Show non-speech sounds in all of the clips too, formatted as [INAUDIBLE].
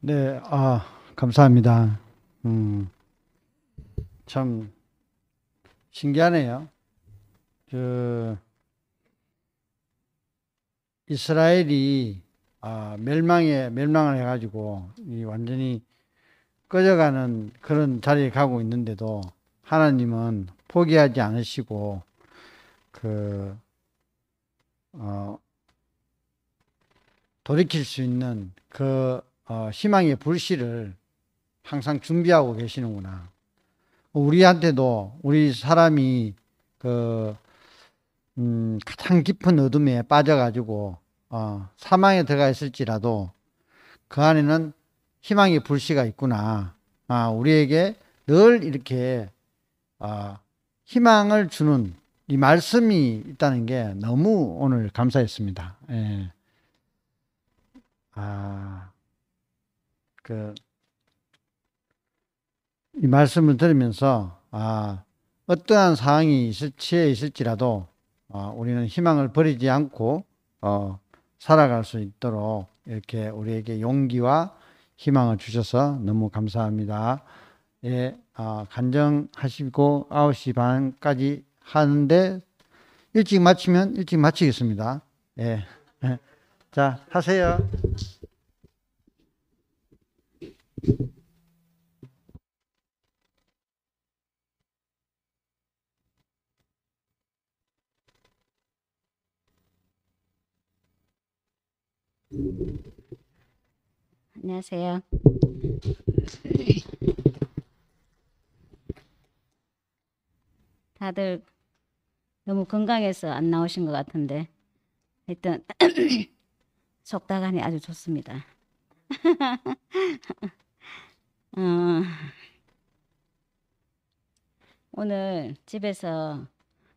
네, 아, 감사합니다. 음, 참 신기하네요. 그 이스라엘이 아, 멸망에 멸망을 해가지고 이 완전히 꺼져가는 그런 자리에 가고 있는데도 하나님은 포기하지 않으시고 그 어, 돌이킬 수 있는 그 어, 희망의 불씨를 항상 준비하고 계시는구나. 우리한테도 우리 사람이 그 음, 가장 깊은 어둠에 빠져가지고 어, 사망에 들어가 있을지라도 그 안에는 희망의 불씨가 있구나. 아, 우리에게 늘 이렇게 아, 희망을 주는 이 말씀이 있다는 게 너무 오늘 감사했습니다. 예. 아. 그, 이 말씀을 들으면서, 아, 어떠한 상황이 있을, 치에 있을지라도, 어, 우리는 희망을 버리지 않고, 어, 살아갈 수 있도록 이렇게 우리에게 용기와 희망을 주셔서 너무 감사합니다. 예, 어, 간정하시고 9시 반까지 하는데 일찍 마치면 일찍 마치겠습니다. 예. [LAUGHS] 자, 하세요. 안녕하세요. 다들 너무 건강해서 안 나오신 것 같은데 일단 [CLEARS THROAT] 속다간이 아주 좋습니다. [LAUGHS] 어, 오늘 집에서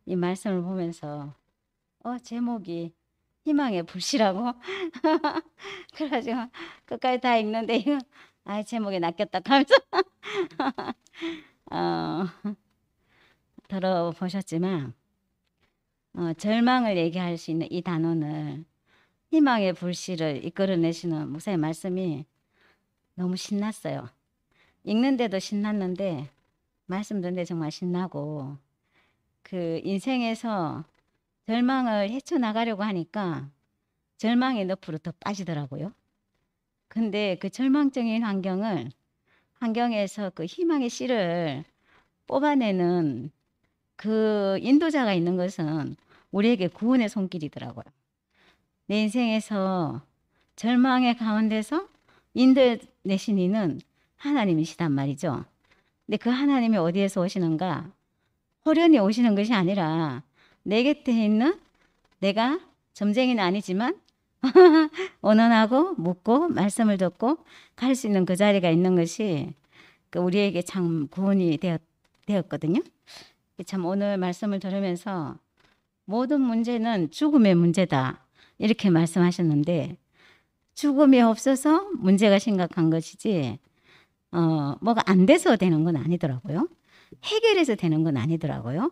이 말씀을 보면서 어 제목이 희망의 불씨라고 [LAUGHS] 그래가지고 끝까지 다 읽는데 이거 아 제목이 낚였다 하면서 [LAUGHS] 어, 들어보셨지만 어, 절망을 얘기할 수 있는 이단어는 희망의 불씨를 이끌어내시는 목사의 말씀이 너무 신났어요. 읽는데도 신났는데 말씀 듣는데 정말 신나고 그 인생에서 절망을 헤쳐나가려고 하니까 절망의 늪으로 더 빠지더라고요. 근데 그 절망적인 환경을 환경에서 그 희망의 씨를 뽑아내는 그 인도자가 있는 것은 우리에게 구원의 손길이더라고요. 내 인생에서 절망의 가운데서 인도내신 이는 하나님이시단 말이죠. 근데 그 하나님이 어디에서 오시는가? 호련히 오시는 것이 아니라 내 곁에 있는 내가 점쟁이는 아니지만 언언하고 [LAUGHS] 묻고 말씀을 듣고 갈 수 있는 그 자리가 있는 것이 그 우리에게 참 구원이 되었, 되었거든요. 참 오늘 말씀을 들으면서 모든 문제는 죽음의 문제다 이렇게 말씀하셨는데 죽음이 없어서 문제가 심각한 것이지 어, 뭐가 안 돼서 되는 건 아니더라고요. 해결해서 되는 건 아니더라고요.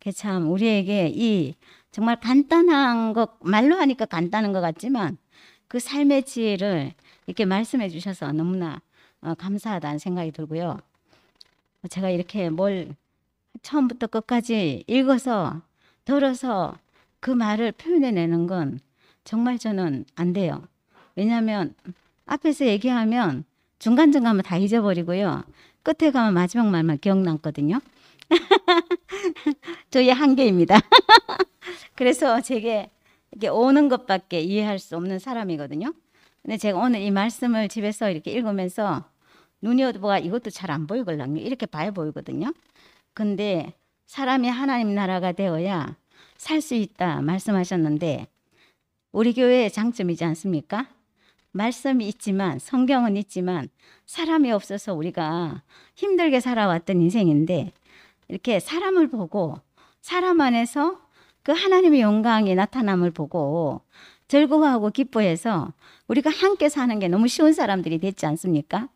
그참 우리에게 이 정말 간단한 것 말로 하니까 간단한 것 같지만 그 삶의 지혜를 이렇게 말씀해 주셔서 너무나 어, 감사하다는 생각이 들고요. 제가 이렇게 뭘 처음부터 끝까지 읽어서 들어서 그 말을 표현해 내는 건 정말 저는 안 돼요. 왜냐하면 앞에서 얘기하면 중간쯤 가면 다 잊어버리고요. 끝에 가면 마지막 말만 기억남거든요. [LAUGHS] 저의 한계입니다. [LAUGHS] 그래서 제게 이게 오는 것밖에 이해할 수 없는 사람이거든요. 근데 제가 오늘 이 말씀을 집에서 이렇게 읽으면서 눈이 어두워 이것도 잘 안 보이걸랑요. 이렇게 봐야 보이거든요. 근데 사람이 하나님 나라가 되어야 살 수 있다 말씀하셨는데 우리 교회의 장점이지 않습니까? 말씀이 있지만 성경은 있지만 사람이 없어서 우리가 힘들게 살아왔던 인생인데 이렇게 사람을 보고 사람 안에서 그 하나님의 영광이 나타남을 보고 즐거워하고 기뻐해서 우리가 함께 사는 게 너무 쉬운 사람들이 됐지 않습니까?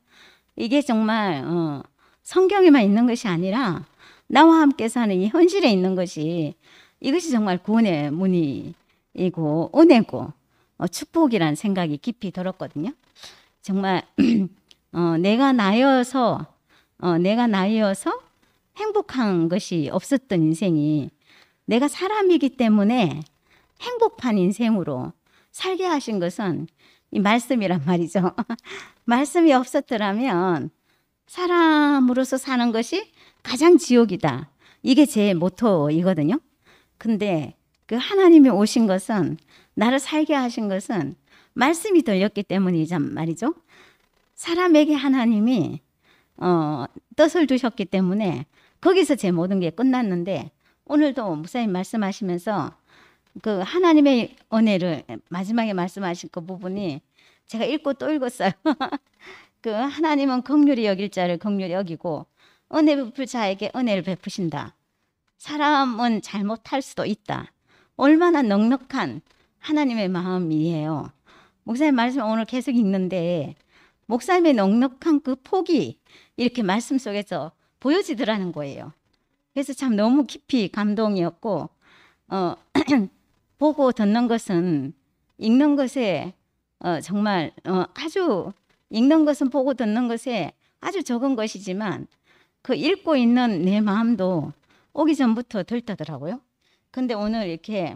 이게 정말 어, 성경에만 있는 것이 아니라 나와 함께 사는 이 현실에 있는 것이 이것이 정말 구원의 문이고 은혜고 어, 축복이라는 생각이 깊이 들었거든요. 정말 [CLEARS THROAT] 어, 내가 나여서 어, 내가 나여서 행복한 것이 없었던 인생이 내가 사람이기 때문에 행복한 인생으로 살게 하신 것은 이 말씀이란 [LAUGHS] 말이죠. [LAUGHS] 말씀이 없었더라면 사람으로서 사는 것이 가장 지옥이다. 이게 제 모토이거든요. 근데 그 하나님이 오신 것은 나를 살게 하신 것은 말씀이 들렸기 때문이란 말이죠. 사람에게 하나님이 어, 뜻을 주셨기 때문에 거기서 제 모든 게 끝났는데 오늘도 무사히 말씀하시면서 그 하나님의 은혜를 마지막에 말씀하신 그 부분이 제가 읽고 또 읽었어요. [LAUGHS] 그 하나님은 긍휼히 여길 자를 긍휼히 여기고 은혜 베풀 자에게 은혜를 베푸신다. 사람은 잘못할 수도 있다. 얼마나 넉넉한 하나님의 마음이에요. 목사님 말씀 오늘 계속 읽는데 목사님의 넉넉한 그 폭이 이렇게 말씀 속에서 보여지더라는 거예요. 그래서 참 너무 깊이 감동이었고 어, [CLEARS THROAT] 보고 듣는 것은 읽는 것에 어, 정말 어, 아주 읽는 것은 보고 듣는 것에 아주 적은 것이지만 그 읽고 있는 내 마음도 오기 전부터 들떠더라고요. 근데 오늘 이렇게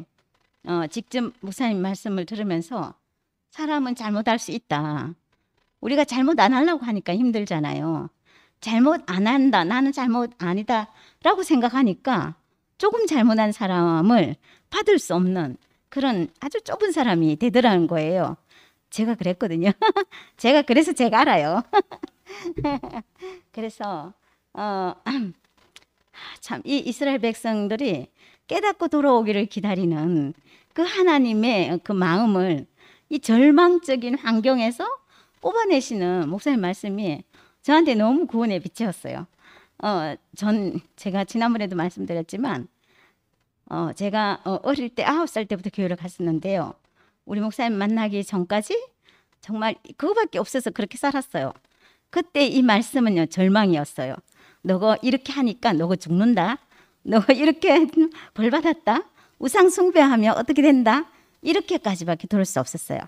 어, 직접 목사님 말씀을 들으면서 사람은 잘못할 수 있다. 우리가 잘못 안 하려고 하니까 힘들잖아요. 잘못 안 한다. 나는 잘못 아니다. 라고 생각하니까 조금 잘못한 사람을 받을 수 없는 그런 아주 좁은 사람이 되더라는 거예요. 제가 그랬거든요. [LAUGHS] 제가 그래서 제가 알아요. [LAUGHS] 그래서 어, [CLEARS THROAT] 아, 참이 이스라엘 백성들이 깨닫고 돌아오기를 기다리는 그 하나님의 그 마음을 이 절망적인 환경에서 뽑아내시는 목사님 말씀이 저한테 너무 구원의 빛이었어요. 어, 전 제가 지난번에도 말씀드렸지만 어, 제가 어, 어릴 때 아홉 살 때부터 교회를 갔었는데요. 우리 목사님 만나기 전까지 정말 그거밖에 없어서 그렇게 살았어요. 그때 이 말씀은요 절망이었어요. 너가 이렇게 하니까 너가 죽는다. 너 [LAUGHS] 이렇게 벌 받았다. 우상 숭배하면 어떻게 된다. 이렇게까지밖에 들을 수 없었어요.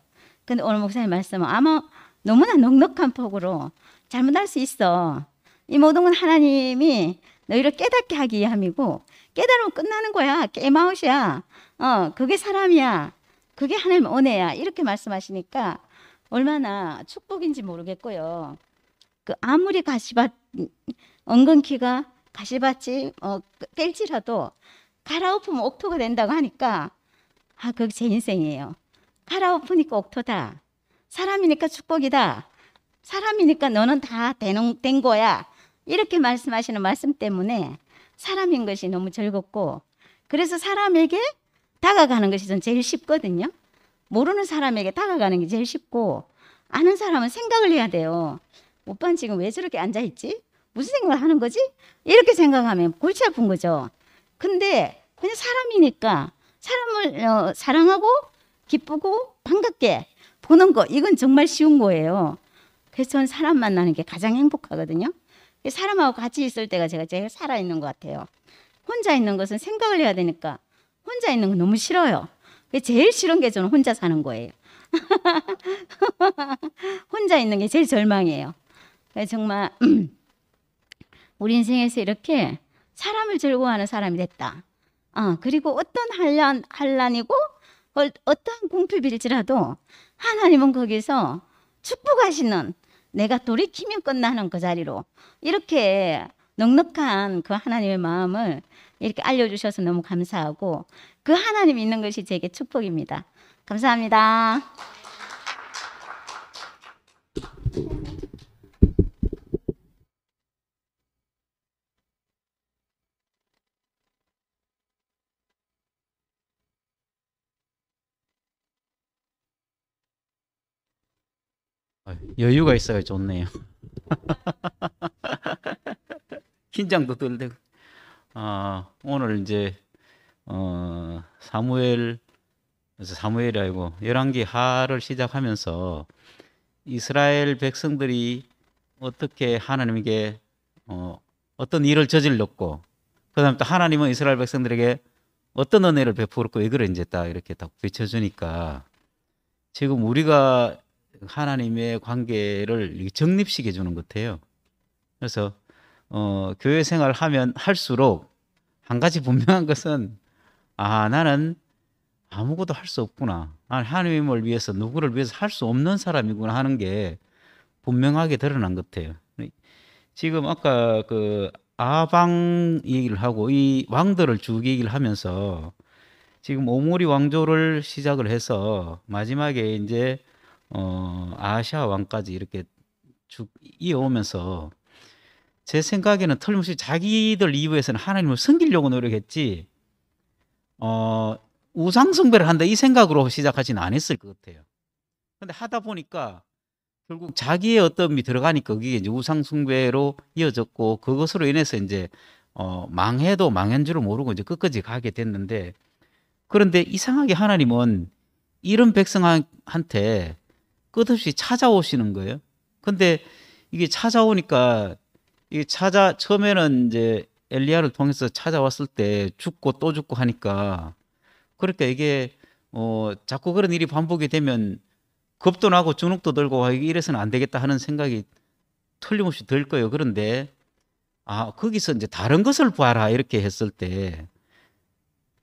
근데 오늘 목사님 말씀은 아마 너무나 넉넉한 폭으로 잘못할 수 있어. 이 모든 건 하나님이 너희를 깨닫게 하기 위함이고 깨달으면 끝나는 거야. 게임웃이야 어, 그게 사람이야. 그게 하나님 은혜야. 이렇게 말씀하시니까 얼마나 축복인지 모르겠고요. 그 아무리 가시밭 엉겅퀴가 음, 음, 가시밭이 어, 뗄지라도 갈아엎으면 옥토가 된다고 하니까 아 그게 제 인생이에요. 갈아엎으니까 옥토다. 사람이니까 축복이다. 사람이니까 너는 다 되는, 된 거야. 이렇게 말씀하시는 말씀 때문에 사람인 것이 너무 즐겁고 그래서 사람에게 다가가는 것이 전 제일 쉽거든요. 모르는 사람에게 다가가는 게 제일 쉽고 아는 사람은 생각을 해야 돼요. 오빠는 지금 왜 저렇게 앉아있지? 무슨 생각을 하는 거지? 이렇게 생각하면 골치 아픈 거죠. 근데 그냥 사람이니까 사람을 어, 사랑하고 기쁘고 반갑게 보는 거 이건 정말 쉬운 거예요. 그래서 저는 사람 만나는 게 가장 행복하거든요. 사람하고 같이 있을 때가 제가 제일 살아 있는 것 같아요. 혼자 있는 것은 생각을 해야 되니까 혼자 있는 건 너무 싫어요. 제일 싫은 게 저는 혼자 사는 거예요. [LAUGHS] 혼자 있는 게 제일 절망이에요. 정말 음, 우리 인생에서 이렇게 사람을 즐거워하는 사람이 됐다. 어, 그리고 어떤 한란, 한란이고 어, 어떠 궁핍일지라도 하나님은 거기서 축복하시는 내가 돌이키면 끝나는 그 자리로 이렇게 넉넉한 그 하나님의 마음을 이렇게 알려주셔서 너무 감사하고 그 하나님 있는 것이 제게 축복입니다. 감사합니다. 아, 여유가 있어요. 좋네요. [LAUGHS] 긴장도 덜 되고. 아, 오늘 이제 어, 사무엘 사무엘이 아고 열왕기 하를 시작하면서 이스라엘 백성들이 어떻게 하나님에 어, 어떤 일을 저질렀고 그다음또 하나님은 이스라엘 백성들에게 어떤 은혜를 베풀었고 이걸 이제 딱 이렇게 딱 비춰주니까 지금 우리가 하나님의 관계를 정립시켜 주는 것 같아요. 그래서 어, 교회 생활 하면 할수록 한 가지 분명한 것은 아 나는 아무것도 할 수 없구나. 아, 하나님을 위해서 누구를 위해서 할 수 없는 사람이구나 하는 게 분명하게 드러난 것 같아요. 지금 아까 그 아방 얘기를 하고 이 왕들을 쭉 얘기를 하면서 지금 오모리 왕조를 시작을 해서 마지막에 이제 어, 아시아 왕까지 이렇게 쭉 이어오면서 제 생각에는 틀림없이 자기들 이후에서는 하나님을 섬기려고 노력했지 어, 우상 숭배를 한다 이 생각으로 시작하진 않았을 것 같아요. 근데 하다 보니까 결국 자기의 어떤 미 들어가니까 그게 이제 우상 숭배로 이어졌고 그것으로 인해서 이제 어, 망해도 망한 줄을 모르고 이제 끝까지 가게 됐는데 그런데 이상하게 하나님은 이런 백성한테 끝없이 찾아오시는 거예요. 근데 이게 찾아오니까 이 찾아 처음에는 이제 엘리야를 통해서 찾아왔을 때 죽고 또 죽고 하니까 그러니까 이게 어 자꾸 그런 일이 반복이 되면 겁도 나고 주눅도 들고 이래서는 안 되겠다 하는 생각이 틀림없이 들 거예요. 그런데 아 거기서 이제 다른 것을 봐라 이렇게 했을 때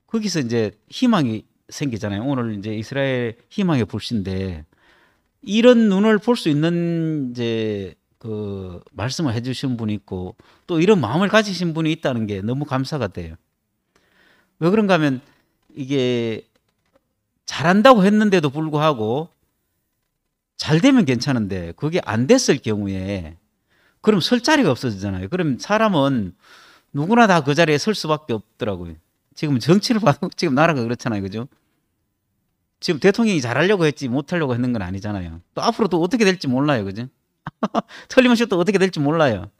거기서 이제 희망이 생기잖아요. 오늘 이제 이스라엘 희망의 불신데 이런 눈을 볼 수 있는 이제 그 말씀을 해주신 분이 있고 또 이런 마음을 가지신 분이 있다는 게 너무 감사가 돼요. 왜 그런가 하면 이게 잘한다고 했는데도 불구하고 잘 되면 괜찮은데 그게 안 됐을 경우에 그럼 설 자리가 없어지잖아요. 그럼 사람은 누구나 다 그 자리에 설 수밖에 없더라고요. 지금 정치를 봐도 [LAUGHS] 지금 나라가 그렇잖아요. 그죠? 지금 대통령이 잘하려고 했지 못하려고 했는 건 아니잖아요. 또 앞으로 또 어떻게 될지 몰라요. 그죠? [LAUGHS] 틀림없이 또 어떻게 될지 몰라요.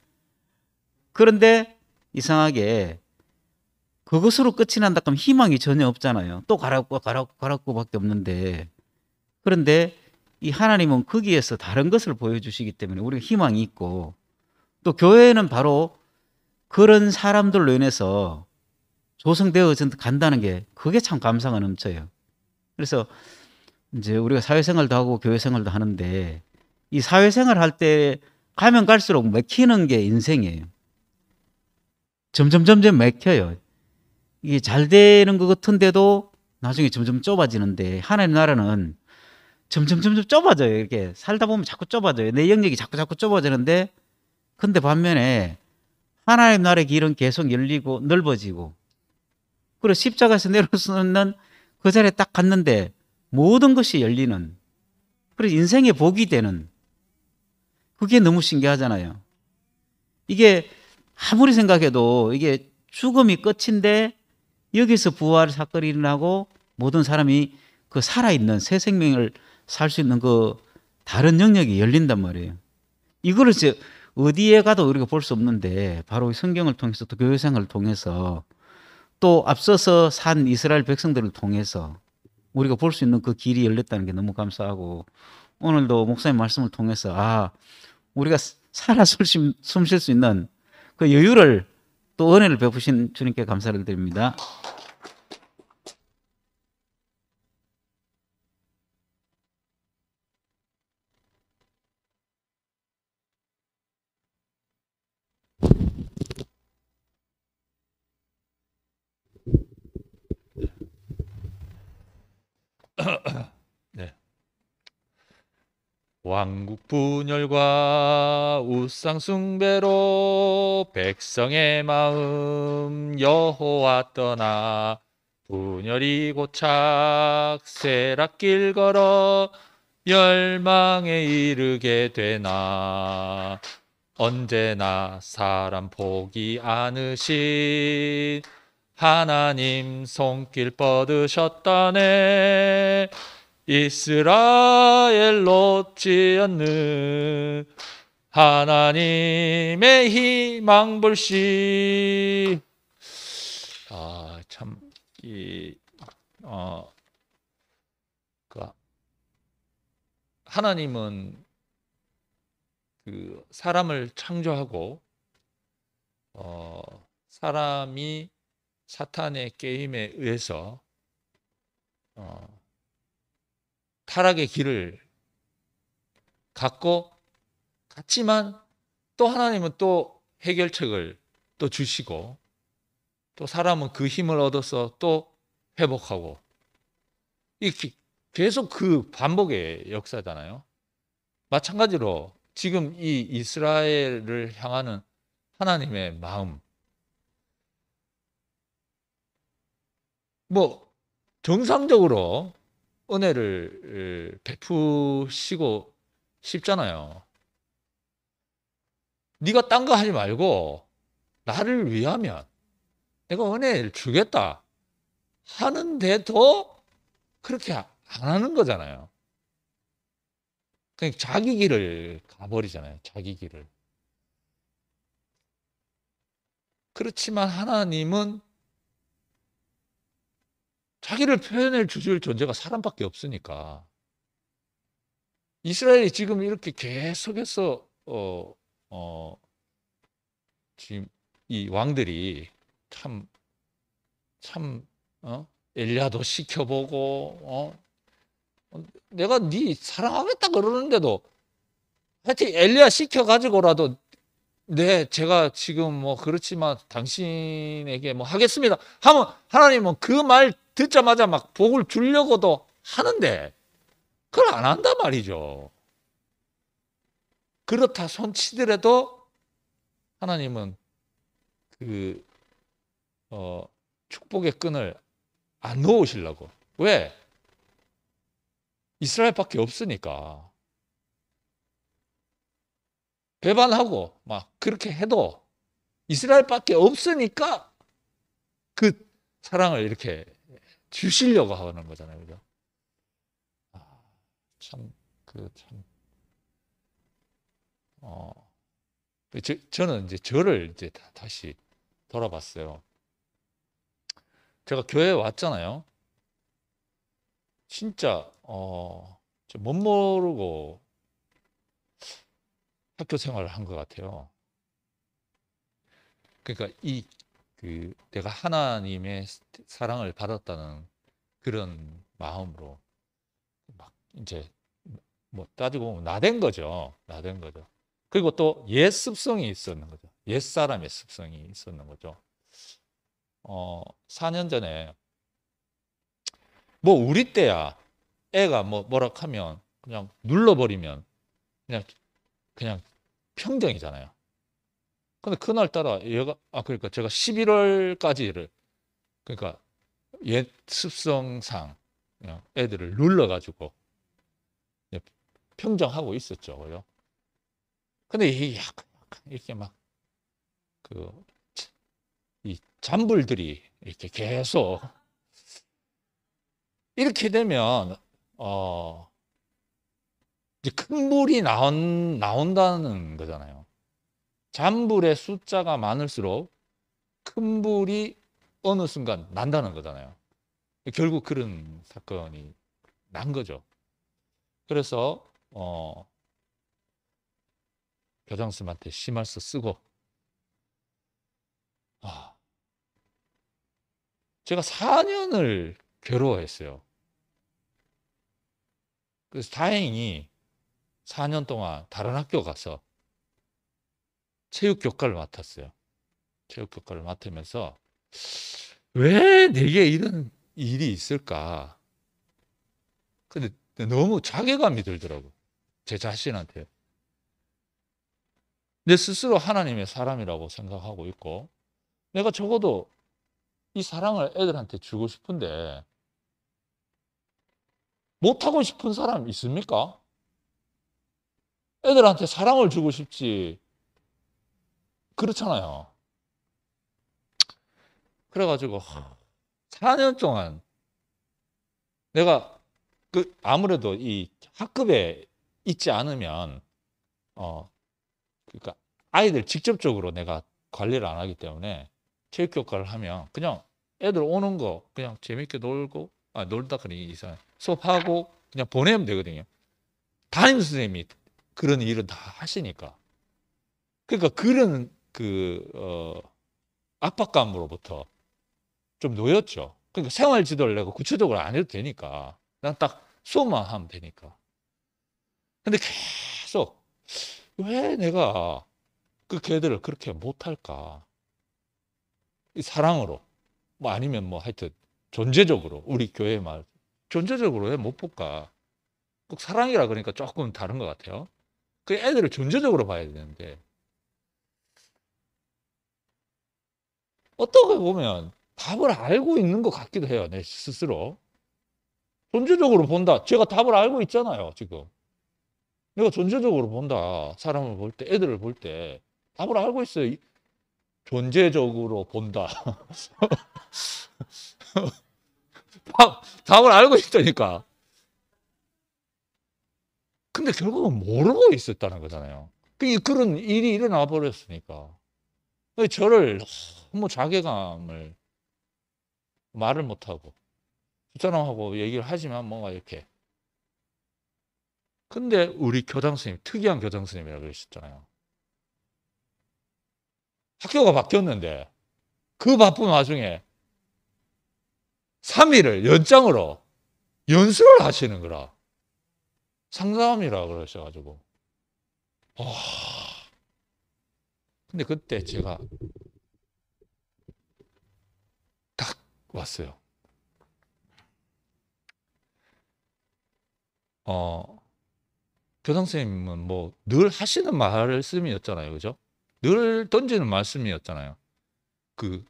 그런데 이상하게 그것으로 끝이 난다 그러면 희망이 전혀 없잖아요. 또 가라고 가라고 가라고 밖에 없는데 그런데 이 하나님은 거기에서 다른 것을 보여주시기 때문에 우리가 희망이 있고 또 교회는 바로 그런 사람들로 인해서 조성되어 간다는 게 그게 참 감사가 넘쳐요. 그래서 이제 우리가 사회생활도 하고 교회생활도 하는데 이 사회생활 할 때 가면 갈수록 맥히는 게 인생이에요. 점점 점점 맥혀요. 이게 잘 되는 것 같은데도 나중에 점점 좁아지는데 하나님 나라는 점점 점점 좁아져요. 이렇게 살다 보면 자꾸 좁아져요. 내 영역이 자꾸 자꾸 좁아지는데 근데 반면에 하나님 나라의 길은 계속 열리고 넓어지고 그리고 십자가에서 내려서는 그 자리에 딱 갔는데 모든 것이 열리는 그래서 인생의 복이 되는 그게 너무 신기하잖아요. 이게 아무리 생각해도 이게 죽음이 끝인데 여기서 부활 사건이 일어나고 모든 사람이 그 살아있는 새 생명을 살 수 있는 그 다른 영역이 열린단 말이에요. 이거를 이제 어디에 가도 우리가 볼 수 없는데 바로 성경을 통해서 또 교회생활을 통해서 또 앞서서 산 이스라엘 백성들을 통해서 우리가 볼 수 있는 그 길이 열렸다는 게 너무 감사하고 오늘도 목사님 말씀을 통해서 아 우리가 살아 숨 쉴 수 있는 그 여유를 또 은혜를 베푸신 주님께 감사를 드립니다. 왕국 분열과 우상 숭배로 백성의 마음 여호와 떠나 분열이 고착 세락길 걸어 멸망에 이르게 되나 언제나 사람 포기 않으신 하나님 손길 뻗으셨다네 이스라엘로 지었는 하나님의 희망 불씨 아참이 어, 그 하나님은 그 사람을 창조하고 어, 사람이 사탄의 게임에 의해서 어, 타락의 길을 갖고 갔지만 또 하나님은 또 해결책을 또 주시고 또 사람은 그 힘을 얻어서 또 회복하고 이 계속 그 반복의 역사잖아요. 마찬가지로 지금 이 이스라엘을 향하는 하나님의 마음 뭐 정상적으로 은혜를 베푸시고 싶잖아요. 네가 딴 거 하지 말고 나를 위하면 내가 은혜를 주겠다 하는데도 그렇게 안 하는 거잖아요. 그냥 자기 길을 가버리잖아요. 자기 길을. 그렇지만 하나님은 자기를 표현해 주줄 존재가 사람밖에 없으니까 이스라엘이 지금 이렇게 계속해서 어, 어, 지금 이 왕들이 참, 참, 어? 엘리야도 시켜보고, 어? 내가 네 사랑하겠다 그러는데도 하여튼 엘리야 시켜가지고라도 네, 제가 지금 뭐 그렇지만 당신에게 뭐 하겠습니다. 하면 하나님은 뭐 그말 듣자마자 막 복을 주려고도 하는데 그걸 안 한단 말이죠. 그렇다 손치더라도 하나님은 그 어, 축복의 끈을 안 놓으시려고. 왜? 이스라엘밖에 없으니까. 배반하고 막 그렇게 해도 이스라엘밖에 없으니까 그 사랑을 이렇게 주시려고 하는 거잖아요. 그죠? 아, 참, 그, 참. 어, 그 저, 저는 이제 저를 이제 다, 다시 돌아봤어요. 제가 교회에 왔잖아요. 진짜, 어, 못 모르고 학교 생활을 한 것 같아요. 그러니까 이그 내가 하나님의 사랑을 받았다는 그런 마음으로 막 이제 뭐 따지고 보면 나댄 거죠. 나댄 거죠. 그리고 또 옛 습성이 있었는 거죠. 옛 사람의 습성이 있었는 거죠. 어, 4년 전에 뭐 우리 때야 애가 뭐 뭐라 하면 그냥 눌러버리면 그냥 그냥 평정이잖아요. 근데 그날 따라 얘가 아 그러니까 제가 11월까지를 그러니까 옛 습성상 애들을 눌러 가지고 평정하고 있었죠. 그죠? 근데 이 약간 이렇게 막 그이 잔불들이 이렇게 계속 이렇게 되면 어큰 물이 나온 나온다는 거잖아요. 잔불의 숫자가 많을수록 큰 불이 어느 순간 난다는 거잖아요. 결국 그런 사건이 난 거죠. 그래서 어, 교장님한테 심할서 쓰고 아, 제가 4년을 괴로워했어요. 그래서 다행히 4년 동안 다른 학교 가서 체육 교과를 맡았어요. 체육 교과를 맡으면서 왜 내게 이런 일이 있을까? 근데 너무 자괴감이 들더라고. 제 자신한테. 내 스스로 하나님의 사람이라고 생각하고 있고 내가 적어도 이 사랑을 애들한테 주고 싶은데 못하고 싶은 사람 있습니까? 애들한테 사랑을 주고 싶지 그렇잖아요. 그래가지고 4년 동안 내가 그 아무래도 이 학급에 있지 않으면 어 그러니까 아이들 직접적으로 내가 관리를 안 하기 때문에 체육교과를 하면 그냥 애들 오는 거 그냥 재밌게 놀고 아 놀다 그니 이상 수업하고 그냥 보내면 되거든요. 담임 선생님이 그런 일을 다 하시니까 그러니까 그런 그 어, 압박감으로부터 좀 놓였죠. 그러니까 생활 지도를 내가 구체적으로 안 해도 되니까 난 딱 수업만 하면 되니까. 근데 계속 왜 내가 그 걔들을 그렇게 못할까? 이 사랑으로 뭐 아니면 뭐 하여튼 존재적으로 우리 교회 말 존재적으로 왜 못 볼까? 꼭 사랑이라 그러니까 조금 다른 것 같아요. 그 애들을 존재적으로 봐야 되는데 어떻게 보면 답을 알고 있는 것 같기도 해요. 내 스스로. 존재적으로 본다. 제가 답을 알고 있잖아요. 지금. 내가 존재적으로 본다. 사람을 볼 때, 애들을 볼 때. 답을 알고 있어요. 존재적으로 본다. [LAUGHS] 답을 알고 있다니까. 근데 결국은 모르고 있었다는 거잖아요. 그러니까 그런 일이 일어나 버렸으니까. 저를 너무 자괴감을 말을 못하고 뒷사람하고 얘기를 하지만 뭔가 이렇게 근데 우리 교장 선생님 특이한 교장 선생님이라고 그러셨잖아요 학교가 바뀌었는데 그 바쁜 와중에 3일을 연장으로 연수를 하시는 거라 상담이라 그러셔가지고 와 근데 그때 제가 왔어요. 어, 교장 선생님은 뭐 늘 하시는 말씀이었잖아요. 그죠? 늘 던지는 말씀이었잖아요. 그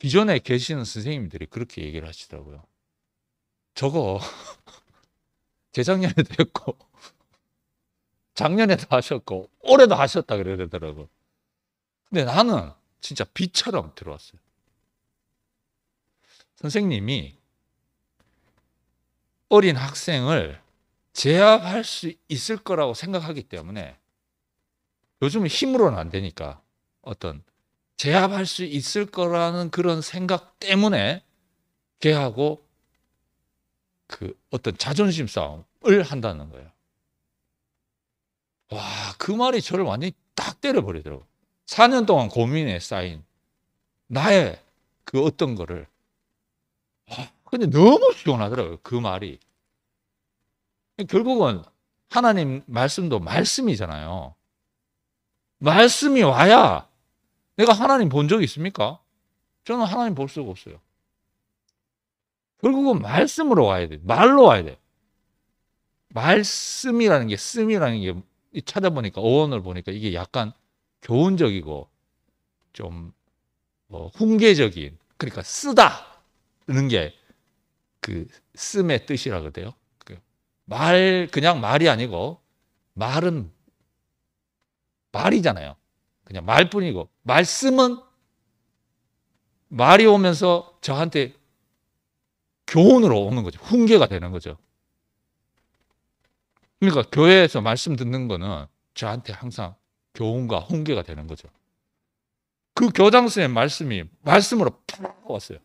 기존에 계시는 선생님들이 그렇게 얘기를 하시더라고요. 저거 [LAUGHS] 재작년에 됐고 작년에도 하셨고 올해도 하셨다 그래더라고 근데 나는 진짜 비처럼 들어왔어요. 선생님이 어린 학생을 제압할 수 있을 거라고 생각하기 때문에 요즘은 힘으로는 안 되니까 어떤 제압할 수 있을 거라는 그런 생각 때문에 걔하고 그 어떤 자존심 싸움을 한다는 거예요. 와, 그 말이 저를 완전히 딱 때려버리더라고. 4년 동안 고민에 쌓인 나의 그 어떤 거를 근데 너무 시원하더라고요. 그 말이. 결국은 하나님 말씀도 말씀이잖아요. 말씀이 와야 내가 하나님 본적이 있습니까? 저는 하나님 볼 수가 없어요. 결국은 말씀으로 와야 돼. 말로 와야 돼. 말씀이라는 게, 씀이라는 게 찾아보니까, 어원을 보니까 이게 약간 교훈적이고 좀뭐 어, 훈계적인, 그러니까 쓰다. 쓰는 게그 씀의 뜻이라 그래요. 그 말 그냥 말이 아니고 말은 말이잖아요. 그냥 말뿐이고 말씀은 말이 오면서 저한테 교훈으로 오는 거죠. 훈계가 되는 거죠. 그러니까 교회에서 말씀 듣는 거는 저한테 항상 교훈과 훈계가 되는 거죠. 그 교장 선생님 말씀이 말씀으로 팍 왔어요.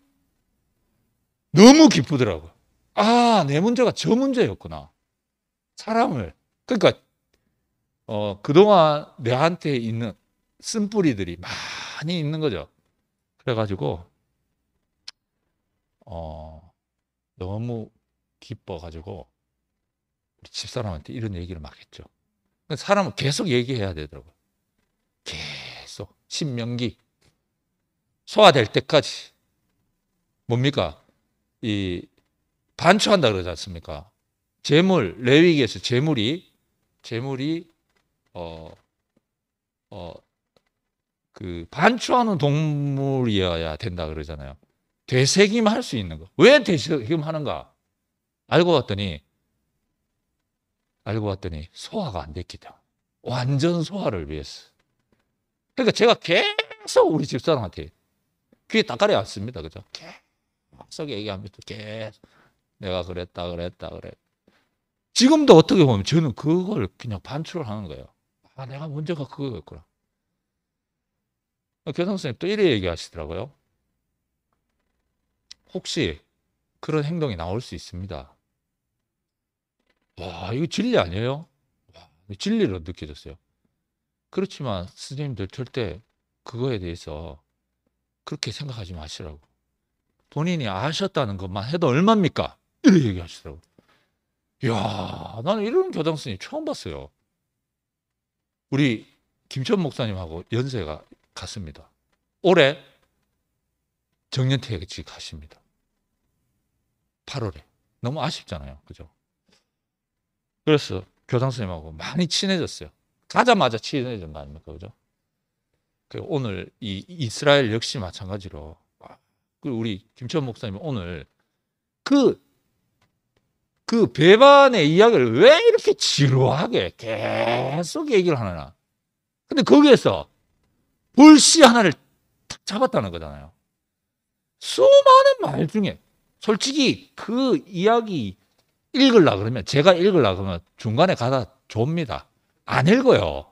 너무 기쁘더라고요. 아, 내 문제가 저 문제였구나. 사람을. 그러니까, 어, 그동안 내한테 있는 쓴뿌리들이 많이 있는 거죠. 그래가지고, 어, 너무 기뻐가지고, 우리 집사람한테 이런 얘기를 막 했죠. 사람은 계속 얘기해야 되더라고요. 계속. 신명기. 소화될 때까지. 뭡니까? 이 반추한다 그러지 않습니까? 재물 레위기에서 재물이 재물이 어 어 그 반추하는 동물이어야 된다 그러잖아요. 되새김할 수 있는 거. 왜 되새김하는가? 알고 봤더니 알고 봤더니 소화가 안 됐기 때문에 완전 소화를 위해서. 그러니까 제가 계속 우리 집사람한테 귀에 닦아리 않습니다. 그죠? 계속 계속 얘기합니다. 계속 내가 그랬다 그랬다 그래. 지금도 어떻게 보면 저는 그걸 그냥 반출을 하는 거예요. 아 내가 문제가 그거였구나. 교장 선생님 또 이래 얘기하시더라고요. 혹시 그런 행동이 나올 수 있습니다. 와 이거 진리 아니에요? 와, 진리로 느껴졌어요. 그렇지만 스님들 절대 그거에 대해서 그렇게 생각하지 마시라고. 본인이 아셨다는 것만 해도 얼마입니까? 이렇 얘기하시더라고요. 이야, 나는 이런 교당 스님 처음 봤어요. 우리 김천 목사님하고 연세가 같습니다. 올해 정년퇴직 하십니다. 8월에. 너무 아쉽잖아요. 그죠? 그래서 교장 선생님하고 많이 친해졌어요. 가자마자 친해진 거 아닙니까? 그죠? 그 오늘 이 이스라엘 역시 마찬가지로 그리고 우리 김천 목사님 오늘 그, 그 배반의 이야기를 왜 이렇게 지루하게 계속 얘기를 하느냐. 근데 거기에서 불씨 하나를 탁 잡았다는 거잖아요. 수많은 말 중에 솔직히 그 이야기 읽을라 그러면 제가 읽으려 그러면 중간에 가다 줍니다. 안 읽어요.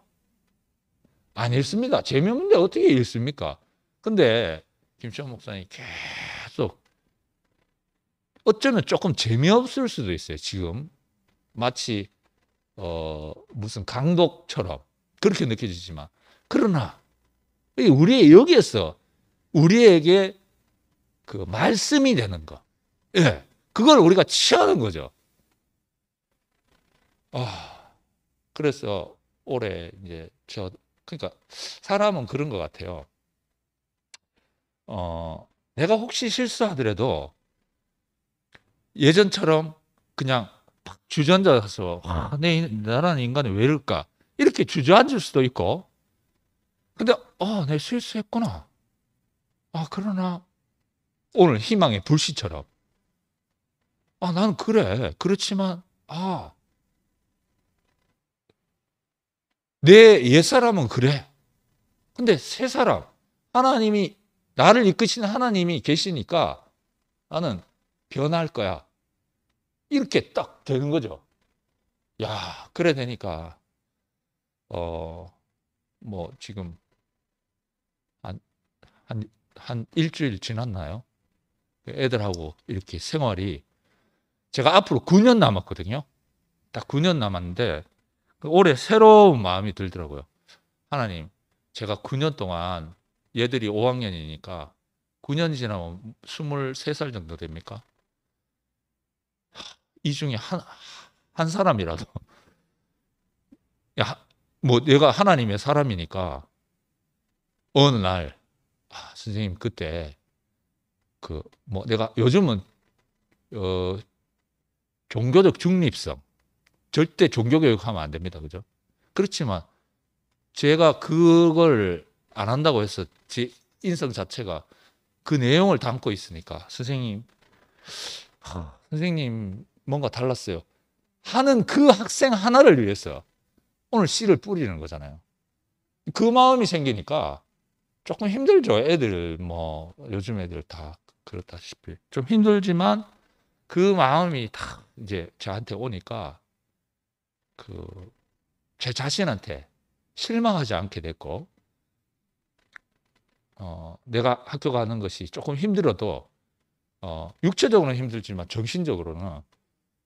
안 읽습니다. 재미없는데 어떻게 읽습니까? 근데 김시환 목사님 계속 어쩌면 조금 재미없을 수도 있어요. 지금 마치 어, 무슨 강독처럼 그렇게 느껴지지만 그러나 우리 여기에서 우리에게 그 말씀이 되는 거, 예, 그걸 우리가 취하는 거죠. 아, 그래서 올해 이제 저 그러니까 사람은 그런 것 같아요. 어, 내가 혹시 실수하더라도 예전처럼 그냥 팍 주저앉아서 아, 내 나라는 인간이왜 이럴까 이렇게 주저앉을 수도 있고 근데 어, 내 실수했구나 아 그러나 오늘 희망의 불씨처럼 아 나는 그래 그렇지만 아 내 옛사람은 그래 근데 새 사람 하나님이 나를 이끄시는 하나님이 계시니까 나는 변할 거야. 이렇게 딱 되는 거죠. 야, 그래 되니까, 어, 뭐, 지금, 한, 한, 한 일주일 지났나요? 애들하고 이렇게 생활이, 제가 앞으로 9년 남았거든요. 딱 9년 남았는데, 그 올해 새로운 마음이 들더라고요. 하나님, 제가 9년 동안 얘들이 5학년이니까 9년 지나면 23살 정도 됩니까? 이 중에 한, 한 사람이라도. 야, 뭐 내가 하나님의 사람이니까 어느 날, 아, 선생님, 그때 그, 뭐 내가 요즘은 어, 종교적 중립성. 절대 종교교육하면 안 됩니다. 그죠? 그렇지만 제가 그걸 안 한다고 해서 제 인성 자체가 그 내용을 담고 있으니까 선생님 하, 선생님 뭔가 달랐어요. 하는 그 학생 하나를 위해서 오늘 씨를 뿌리는 거잖아요. 그 마음이 생기니까 조금 힘들죠. 애들 뭐 요즘 애들 다 그렇다시피 좀 힘들지만 그 마음이 다 이제 저한테 오니까 그 제 자신한테 실망하지 않게 됐고 어, 내가 학교 가는 것이 조금 힘들어도 어, 육체적으로는 힘들지만 정신적으로는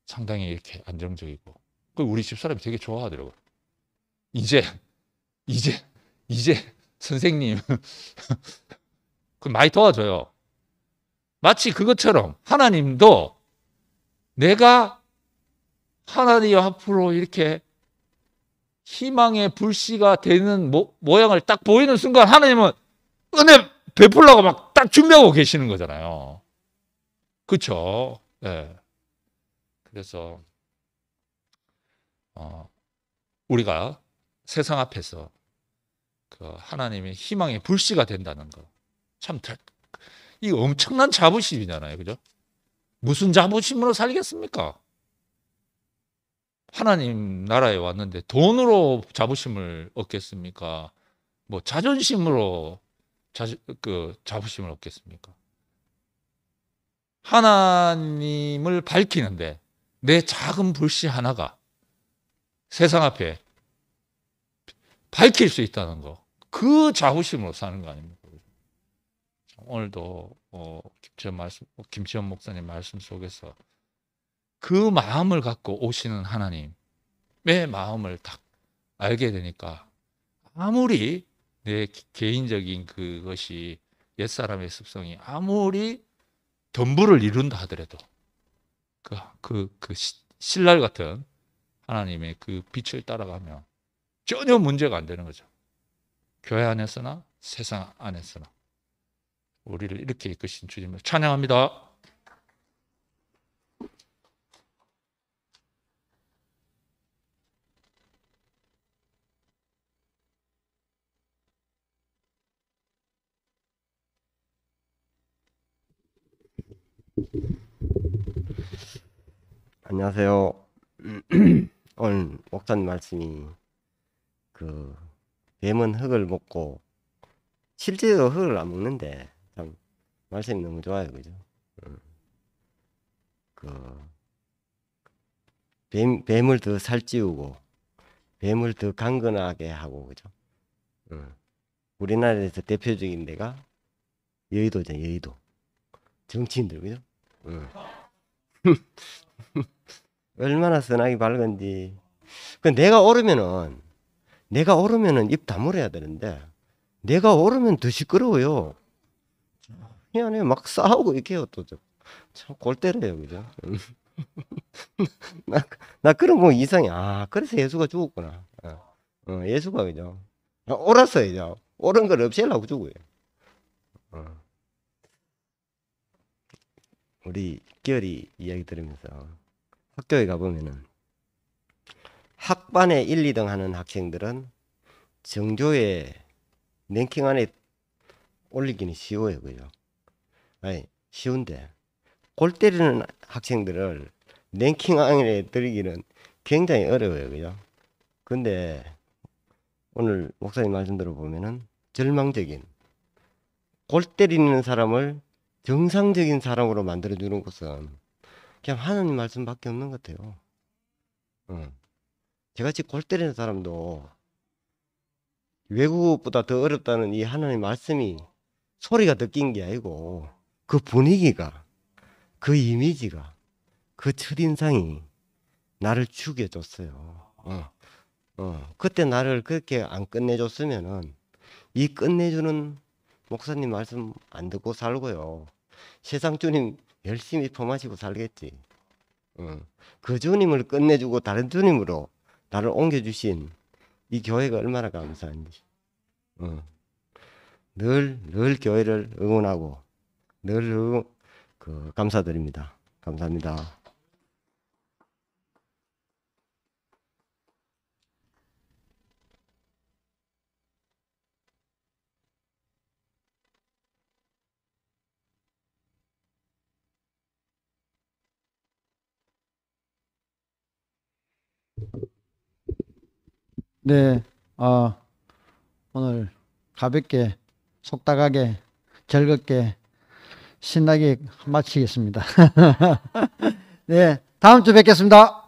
상당히 이렇게 안정적이고 그 우리 집사람이 되게 좋아하더라고요. 이제 이제 이제 선생님 [LAUGHS] 그 많이 도와줘요. 마치 그것처럼 하나님도 내가 하나님 앞으로 이렇게 희망의 불씨가 되는 모, 모양을 딱 보이는 순간 하나님은 은혜 베풀라고 막 딱 준비하고 계시는 거잖아요. 그렇죠? 네. 그래서 어, 우리가 세상 앞에서 그 하나님의 희망의 불씨가 된다는 거. 참, 이 엄청난 자부심이잖아요. 그죠? 무슨 자부심으로 살겠습니까? 하나님 나라에 왔는데 돈으로 자부심을 얻겠습니까? 뭐 자존심으로 자주, 그 자부심을 얻겠습니까? 하나님을 밝히는데 내 작은 불씨 하나가 세상 앞에 밝힐 수 있다는 거. 그 자부심으로 사는 거 아닙니까? 오늘도 어, 김치현 말씀, 어, 김치현 목사님 말씀 속에서 그 마음을 갖고 오시는 하나님의 마음을 딱 알게 되니까 아무리 내 개인적인 그것이 옛사람의 습성이 아무리 전부를 이룬다 하더라도 그, 그, 그 신랄 같은 하나님의 그 빛을 따라가면 전혀 문제가 안 되는 거죠. 교회 안에서나 세상 안에서나 우리를 이렇게 이끄신 주님을 찬양합니다. 안녕하세요. [CLEARS THROAT] 오늘 목사님 말씀이 그 뱀은 흙을 먹고 실제로 흙을 안 먹는데 참 말씀이 너무 좋아요, 그죠? 음. 그 뱀, 뱀을 더 살찌우고 뱀을 더 강건하게 하고 그죠? 응. 음. 우리나라에서 대표적인 데가 여의도죠 여의도 정치인들 그죠? 예. [LAUGHS] 얼마나 선악이 밝은지그 내가 오르면은 내가 오르면은 입 다물어야 되는데 내가 오르면 더 시끄러워요. 희한해 막 싸우고 이렇게 해요 또참골 때려요 그죠? [LAUGHS] 나, 나 그런 거 이상해. 아, 그래서 예수가 죽었구나. 어, 어 예수가 그죠? 옳았어요, 그죠? 옳걸 없애려고 죽어요. 어. 우리 입어리 이야기 들으면서 학교에 가보면은 학반에 1, 2등 하는 학생들은 정조에 랭킹 안에 올리기는 쉬워요, 그죠? 아니, 쉬운데 골 때리는 학생들을 랭킹 안에 들기는 굉장히 어려워요, 그죠? 근데 오늘 목사님 말씀 들어보면은 절망적인 골 때리는 사람을 정상적인 사람으로 만들어주는 것은 그냥 하나님 말씀밖에 없는 것 같아요. 응. 제같이 골 때리는 사람도 외국보다 더 어렵다는 이 하나님 말씀이 소리가 느낀 게 아니고 그 분위기가 그 이미지가 그 첫인상이 나를 죽여줬어요. 어. 어. 그때 나를 그렇게 안 끝내줬으면은 이 끝내주는 목사님 말씀 안 듣고 살고요. 세상 주님 열심히 품마시고 살겠지. 어. 그 주님을 끝내주고 다른 주님으로 나를 옮겨주신 이 교회가 얼마나 감사한지. 어. 늘, 늘 교회를 응원하고 늘 그, 감사드립니다. 감사합니다. 네, 어, 오늘 가볍게, 속닥하게, 즐겁게, 신나게 마치겠습니다. [LAUGHS] 네, 다음 주 뵙겠습니다.